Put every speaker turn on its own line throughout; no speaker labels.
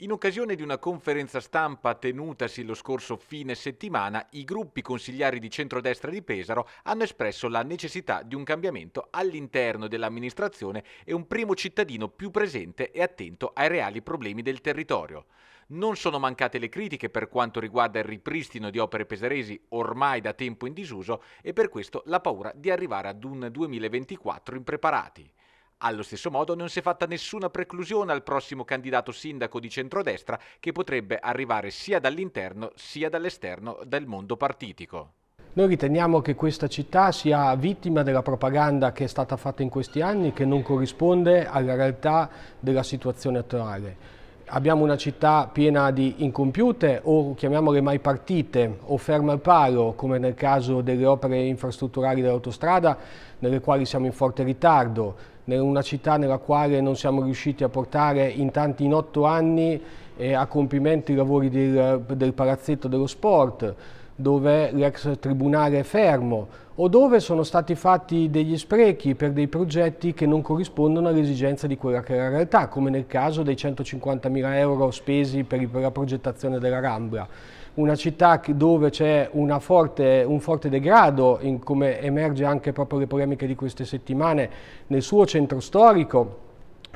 In occasione di una conferenza stampa tenutasi lo scorso fine settimana, i gruppi consigliari di centrodestra di Pesaro hanno espresso la necessità di un cambiamento all'interno dell'amministrazione e un primo cittadino più presente e attento ai reali problemi del territorio. Non sono mancate le critiche per quanto riguarda il ripristino di opere pesaresi ormai da tempo in disuso e per questo la paura di arrivare ad un 2024 impreparati. Allo stesso modo non si è fatta nessuna preclusione al prossimo candidato sindaco di centrodestra che potrebbe arrivare sia dall'interno sia dall'esterno del mondo partitico.
Noi riteniamo che questa città sia vittima della propaganda che è stata fatta in questi anni che non corrisponde alla realtà della situazione attuale abbiamo una città piena di incompiute o chiamiamole mai partite o ferme al palo come nel caso delle opere infrastrutturali dell'autostrada nelle quali siamo in forte ritardo una città nella quale non siamo riusciti a portare in tanti in otto anni eh, a compimento i lavori del, del palazzetto dello sport, dove l'ex tribunale è fermo o dove sono stati fatti degli sprechi per dei progetti che non corrispondono alle esigenze di quella che è la realtà, come nel caso dei 150.000 euro spesi per la progettazione della Rambla una città dove c'è un forte degrado, come emerge anche proprio le polemiche di queste settimane, nel suo centro storico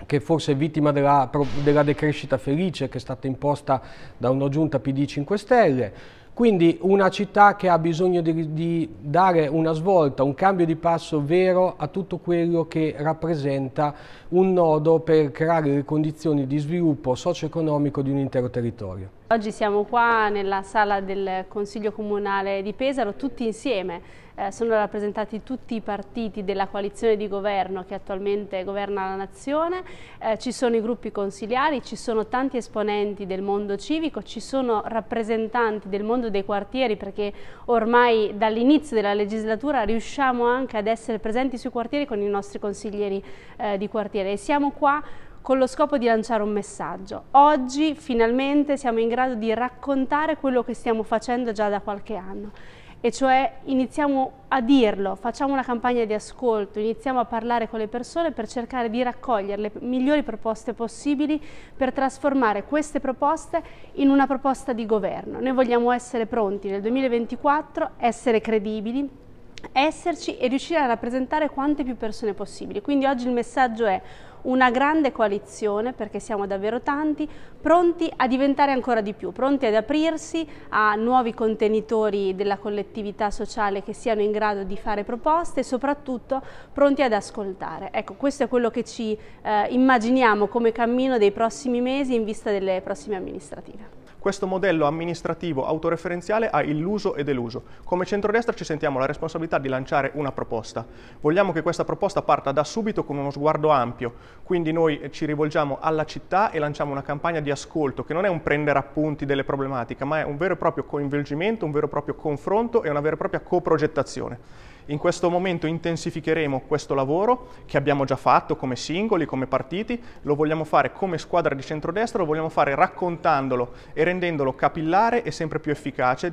che forse è vittima della, della decrescita felice che è stata imposta da una giunta PD 5 Stelle. Quindi una città che ha bisogno di, di, dare una svolta, un cambio di passo vero a tutto quello che rappresenta un nodo per creare le condizioni di sviluppo socio-economico di un intero territorio.
Oggi siamo qua nella sala del Consiglio Comunale di Pesaro tutti insieme, eh, sono rappresentati tutti i partiti della coalizione di governo che attualmente governa la nazione, eh, ci sono i gruppi consiliari, ci sono tanti esponenti del mondo civico, ci sono rappresentanti del mondo dei quartieri perché ormai dall'inizio della legislatura riusciamo anche ad essere presenti sui quartieri con i nostri consiglieri eh, di quartiere e siamo qua con lo scopo di lanciare un messaggio. Oggi finalmente siamo in grado di raccontare quello che stiamo facendo già da qualche anno e cioè iniziamo a dirlo, facciamo una campagna di ascolto, iniziamo a parlare con le persone per cercare di raccogliere le migliori proposte possibili per trasformare queste proposte in una proposta di governo. Noi vogliamo essere pronti nel 2024, essere credibili, esserci e riuscire a rappresentare quante più persone possibili. Quindi oggi il messaggio è una grande coalizione, perché siamo davvero tanti, pronti a diventare ancora di più, pronti ad aprirsi a nuovi contenitori della collettività sociale che siano in grado di fare proposte e soprattutto pronti ad ascoltare. Ecco, questo è quello che ci eh, immaginiamo come cammino dei prossimi mesi in vista delle prossime amministrative.
Questo modello amministrativo autoreferenziale ha illuso e deluso. Come centrodestra ci sentiamo la responsabilità di lanciare una proposta. Vogliamo che questa proposta parta da subito con uno sguardo ampio, quindi noi eh, ci rivolgiamo alla città e lanciamo una campagna di ascolto che non è un prendere appunti delle problematiche, ma è un vero e proprio coinvolgimento, un vero e proprio confronto e una vera e propria coprogettazione. In questo momento intensificheremo questo lavoro che abbiamo già fatto come singoli, come partiti, lo vogliamo fare come squadra di centrodestra, lo vogliamo fare raccontandolo e rendendolo capillare e sempre più efficace.